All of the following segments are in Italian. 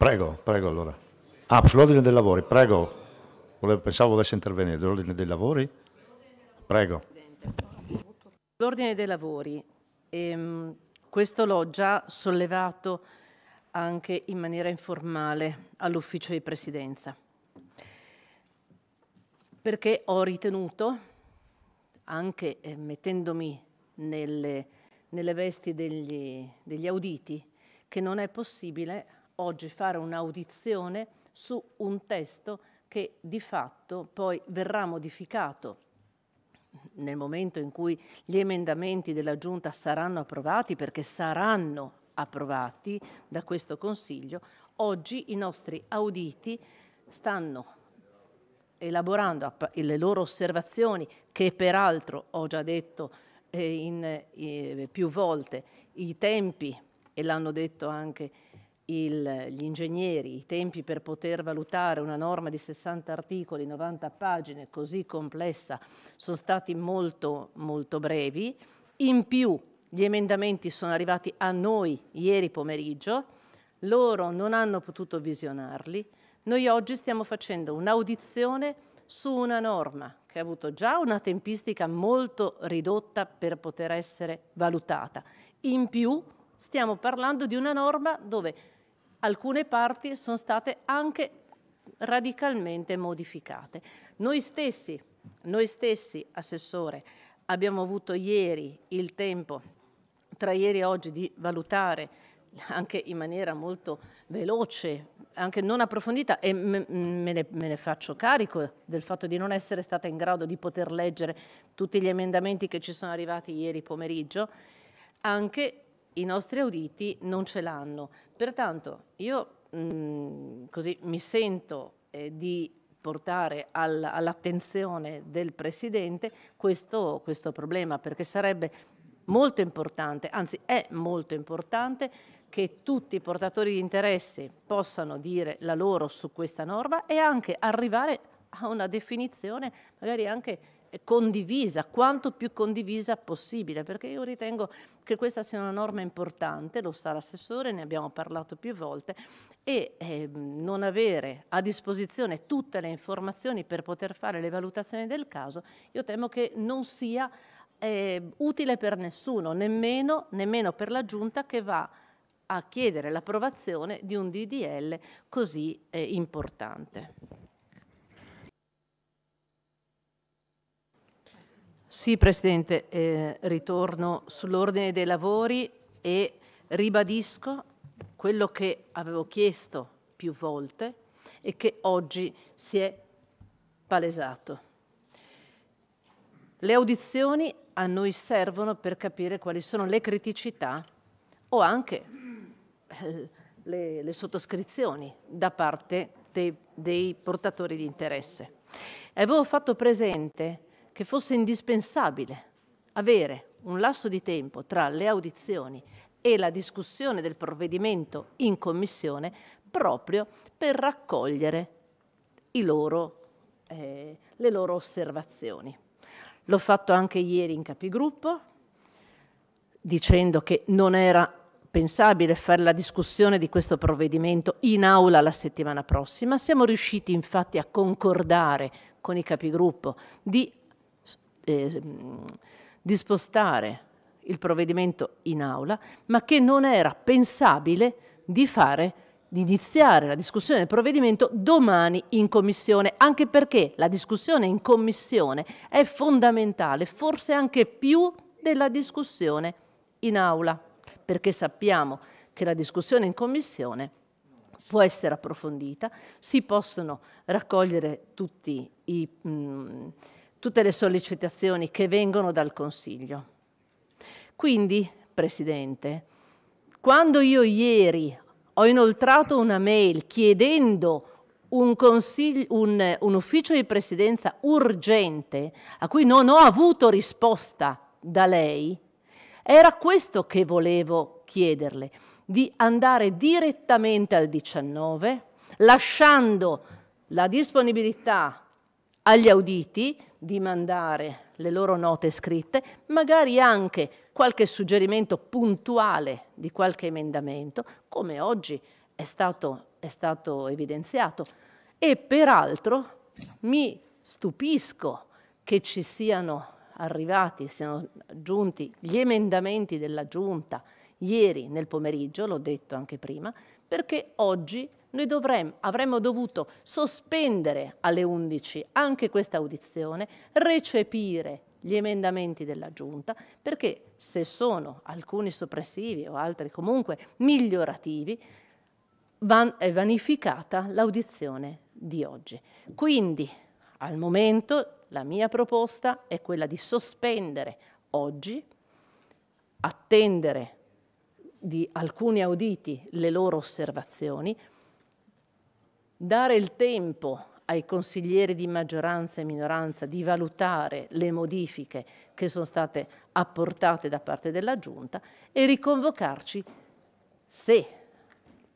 Prego, prego allora. Ah, sull'ordine dei lavori, prego. Pensavo volesse intervenire L'ordine dei lavori. Prego. L'ordine dei lavori. Ehm, questo l'ho già sollevato anche in maniera informale all'ufficio di presidenza, perché ho ritenuto, anche eh, mettendomi nelle, nelle vesti degli, degli auditi, che non è possibile oggi fare un'audizione su un testo che di fatto poi verrà modificato nel momento in cui gli emendamenti della Giunta saranno approvati, perché saranno approvati da questo Consiglio, oggi i nostri auditi stanno elaborando le loro osservazioni, che peraltro ho già detto eh, in, eh, più volte, i tempi, e l'hanno detto anche il, gli ingegneri i tempi per poter valutare una norma di 60 articoli, 90 pagine così complessa sono stati molto, molto brevi. In più gli emendamenti sono arrivati a noi ieri pomeriggio, loro non hanno potuto visionarli. Noi oggi stiamo facendo un'audizione su una norma che ha avuto già una tempistica molto ridotta per poter essere valutata. In più stiamo parlando di una norma dove alcune parti sono state anche radicalmente modificate. Noi stessi, noi stessi, Assessore, abbiamo avuto ieri il tempo, tra ieri e oggi, di valutare anche in maniera molto veloce, anche non approfondita e me ne, me, ne, faccio carico del fatto di non essere stata in grado di poter leggere tutti gli emendamenti che ci sono arrivati ieri pomeriggio, anche i nostri auditi non ce l'hanno. Pertanto io mh, mm, così mi sento eh, di portare al, all'attenzione del Presidente questo, questo problema, perché sarebbe molto importante, anzi è molto importante che tutti i portatori di interesse possano dire la loro su questa norma e anche arrivare a una definizione magari anche condivisa, quanto più condivisa possibile, perché io ritengo che questa sia una norma importante, lo sa l'assessore, ne abbiamo parlato più volte, e eh, non avere a disposizione tutte le informazioni per poter fare le valutazioni del caso, io temo che non sia eh, utile per nessuno, nemmeno, nemmeno per la Giunta che va a chiedere l'approvazione di un DDL così eh, importante. Sì, Presidente, eh, ritorno sull'ordine dei lavori e ribadisco quello che avevo chiesto più volte e che oggi si è palesato. Le audizioni a noi servono per capire quali sono le criticità o anche eh, le, le, sottoscrizioni da parte dei, dei portatori di interesse. Avevo fatto presente che fosse indispensabile avere un lasso di tempo tra le audizioni e la discussione del provvedimento in commissione proprio per raccogliere loro, eh, le loro osservazioni. L'ho fatto anche ieri in capigruppo, dicendo che non era pensabile fare la discussione di questo provvedimento in aula la settimana prossima. Siamo riusciti infatti a concordare con i capigruppo di eh, di spostare il provvedimento in aula, ma che non era pensabile di fare di iniziare la discussione del provvedimento domani in commissione, anche perché la discussione in commissione è fondamentale, forse anche più della discussione in aula, perché sappiamo che la discussione in commissione può essere approfondita, si possono raccogliere tutti i... Mh, mm, tutte le sollecitazioni che vengono dal Consiglio. Quindi, Presidente, quando io ieri ho inoltrato una mail chiedendo un, un, un, ufficio di presidenza urgente a cui non ho avuto risposta da lei, era questo che volevo chiederle, di andare direttamente al 19, lasciando la disponibilità agli auditi di mandare le loro note scritte, magari anche qualche suggerimento puntuale di qualche emendamento, come oggi è stato, è stato evidenziato. E peraltro mi stupisco che ci siano arrivati, siano giunti gli emendamenti della Giunta ieri nel pomeriggio, l'ho detto anche prima, perché oggi noi dovremmo, avremmo dovuto sospendere alle 11 anche questa audizione, recepire gli emendamenti della Giunta, perché se sono alcuni soppressivi o altri comunque migliorativi, van è vanificata l'audizione di oggi. Quindi, al momento, la mia proposta è quella di sospendere oggi, attendere di alcuni auditi le loro osservazioni, dare il tempo ai consiglieri di maggioranza e minoranza di valutare le modifiche che sono state apportate da parte della Giunta e riconvocarci se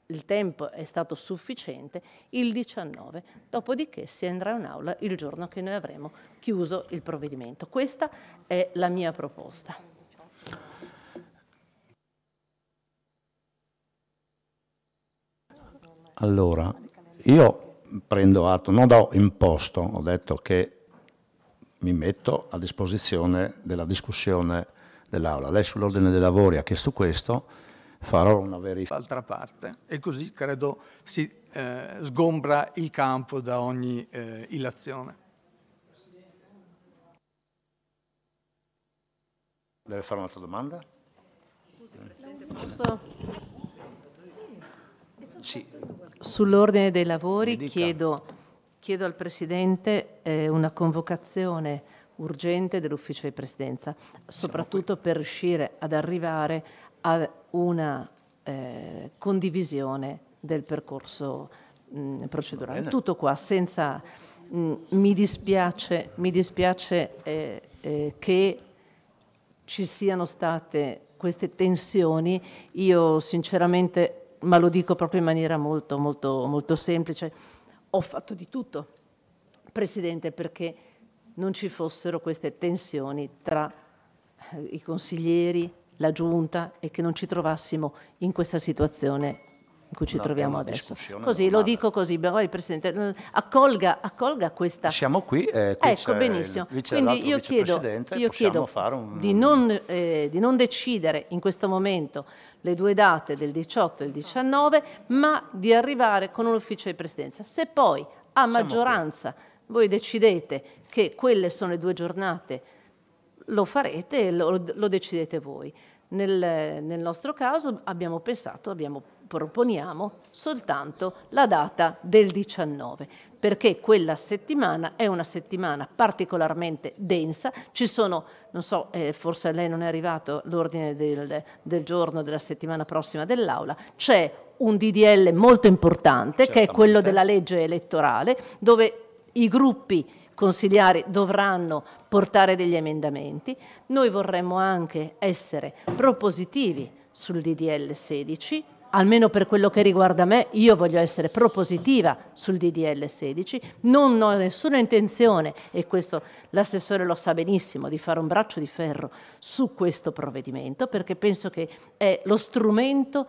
il tempo è stato sufficiente il 19, dopodiché si andrà in aula il giorno che noi avremo chiuso il provvedimento. Questa è la mia proposta. Allora, io prendo atto, non ho imposto, ho detto che mi metto a disposizione della discussione dell'Aula. Lei sull'ordine dei lavori ha chiesto questo, farò una verifica. D'altra parte, e così credo si eh, sgombra il campo da ogni eh, illazione. Deve fare un'altra domanda? Scusi, Presidente, posso? Sì, Sull'ordine dei lavori chiedo, chiedo, al Presidente eh, una convocazione urgente dell'Ufficio di Presidenza, soprattutto per riuscire ad arrivare a una eh, condivisione del percorso mh, mm, procedurale. Tutto qua, senza... Mh, mm, mi dispiace, mi dispiace eh, eh, che ci siano state queste tensioni. Io sinceramente ma lo dico proprio in maniera molto, molto, molto semplice, ho fatto di tutto, Presidente, perché non ci fossero queste tensioni tra eh, i consiglieri, la Giunta e che non ci trovassimo in questa situazione in cui ci troviamo adesso. Così, lo dico così, però il Presidente mm, accolga, accolga questa... Siamo qui, eh, qui ecco, benissimo. Il, Quindi io chiedo, io chiedo un... di, non, eh, di, non, decidere in questo momento le due date del 18 e del 19, ma di arrivare con un ufficio di Presidenza. Se poi a maggioranza voi decidete che quelle sono le due giornate, lo farete, lo, lo decidete voi. Nel, nel nostro caso abbiamo pensato, abbiamo, proponiamo soltanto la data del 19, perché quella settimana è una settimana particolarmente densa, ci sono, non so, eh, forse a lei non è arrivato l'ordine del, del giorno della settimana prossima dell'Aula, c'è un DDL molto importante Certamente. che è quello della legge elettorale, dove i gruppi consigliari dovranno portare degli emendamenti. Noi vorremmo anche essere propositivi sul DDL 16, almeno per quello che riguarda me, io voglio essere propositiva sul DDL 16, non ho nessuna intenzione, e questo l'assessore lo sa benissimo, di fare un braccio di ferro su questo provvedimento, perché penso che è lo strumento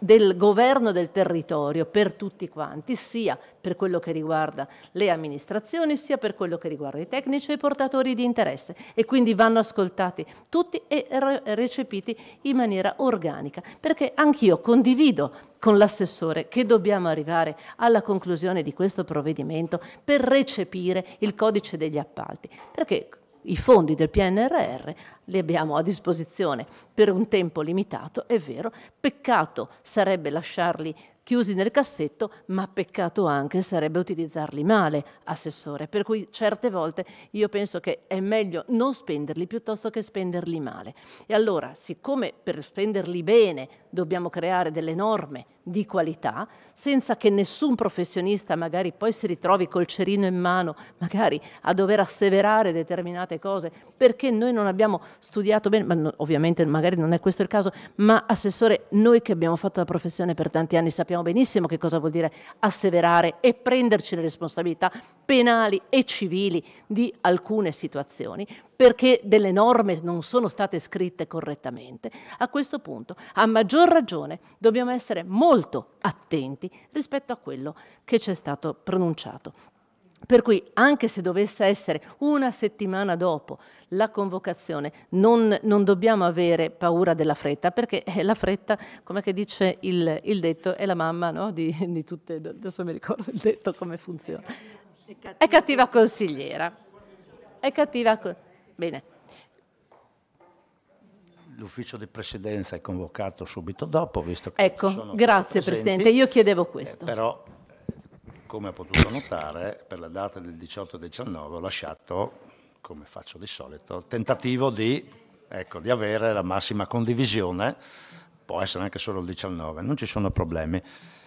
del governo del territorio per tutti quanti, sia per quello che riguarda le amministrazioni, sia per quello che riguarda i tecnici e i portatori di interesse e quindi vanno ascoltati tutti e recepiti in maniera organica, perché anch'io condivido con l'assessore che dobbiamo arrivare alla conclusione di questo provvedimento per recepire il codice degli appalti, perché i fondi del PNRR li abbiamo a disposizione per un tempo limitato, è vero, peccato sarebbe lasciarli chiusi nel cassetto, ma peccato anche sarebbe utilizzarli male, assessore, per cui certe volte io penso che è meglio non spenderli piuttosto che spenderli male. E allora, siccome per spenderli bene dobbiamo creare delle norme di qualità, senza che nessun professionista magari poi si ritrovi col cerino in mano, magari a dover asseverare determinate cose, perché noi non abbiamo studiato bene, ma no, ovviamente magari non è questo il caso, ma assessore, noi che abbiamo fatto la professione per tanti anni sappiamo benissimo che cosa vuol dire asseverare e prenderci le responsabilità penali e civili di alcune situazioni, perché delle norme non sono state scritte correttamente. A questo punto, a maggior ragione, dobbiamo essere molto attenti rispetto a quello che ci è stato pronunciato. Per cui, anche se dovesse essere una settimana dopo la convocazione, non, non dobbiamo avere paura della fretta, perché eh, la fretta, come dice il, il, detto, è la mamma no? di, di, tutte, adesso mi ricordo il detto come funziona. È cattiva, è cattiva consigliera. È cattiva... Bene. L'ufficio di presidenza è convocato subito dopo, visto che... Ecco, grazie Presidente, io chiedevo questo. Eh, però, come ha potuto notare, per la data del 18-19 ho lasciato, come faccio di solito, tentativo di, ecco, di avere la massima condivisione, può essere anche solo il 19, non ci sono problemi.